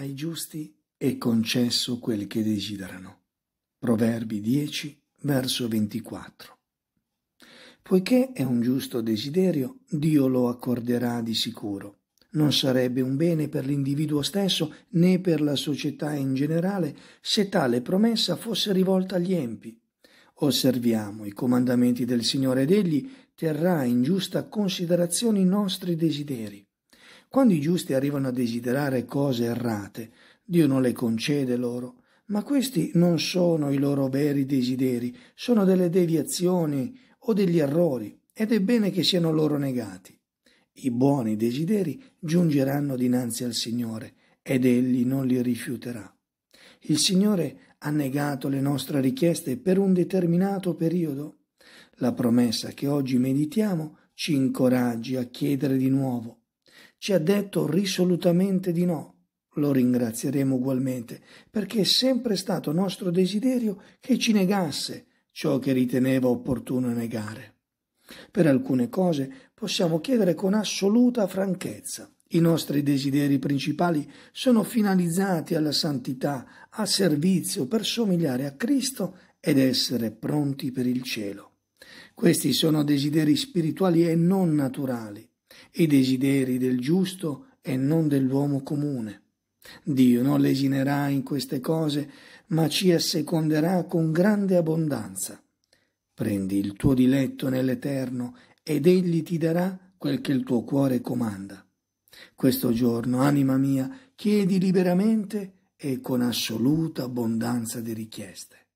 ai giusti è concesso quel che desiderano. Proverbi 10, verso 24. Poiché è un giusto desiderio, Dio lo accorderà di sicuro. Non sarebbe un bene per l'individuo stesso né per la società in generale se tale promessa fosse rivolta agli empi. Osserviamo i comandamenti del Signore ed egli terrà in giusta considerazione i nostri desideri. Quando i giusti arrivano a desiderare cose errate, Dio non le concede loro, ma questi non sono i loro veri desideri, sono delle deviazioni o degli errori, ed è bene che siano loro negati. I buoni desideri giungeranno dinanzi al Signore, ed Egli non li rifiuterà. Il Signore ha negato le nostre richieste per un determinato periodo. La promessa che oggi meditiamo ci incoraggi a chiedere di nuovo, ci ha detto risolutamente di no. Lo ringrazieremo ugualmente, perché è sempre stato nostro desiderio che ci negasse ciò che riteneva opportuno negare. Per alcune cose possiamo chiedere con assoluta franchezza. I nostri desideri principali sono finalizzati alla santità, al servizio per somigliare a Cristo ed essere pronti per il cielo. Questi sono desideri spirituali e non naturali i desideri del giusto e non dell'uomo comune. Dio non lesinerà in queste cose, ma ci asseconderà con grande abbondanza. Prendi il tuo diletto nell'Eterno ed egli ti darà quel che il tuo cuore comanda. Questo giorno, anima mia, chiedi liberamente e con assoluta abbondanza di richieste.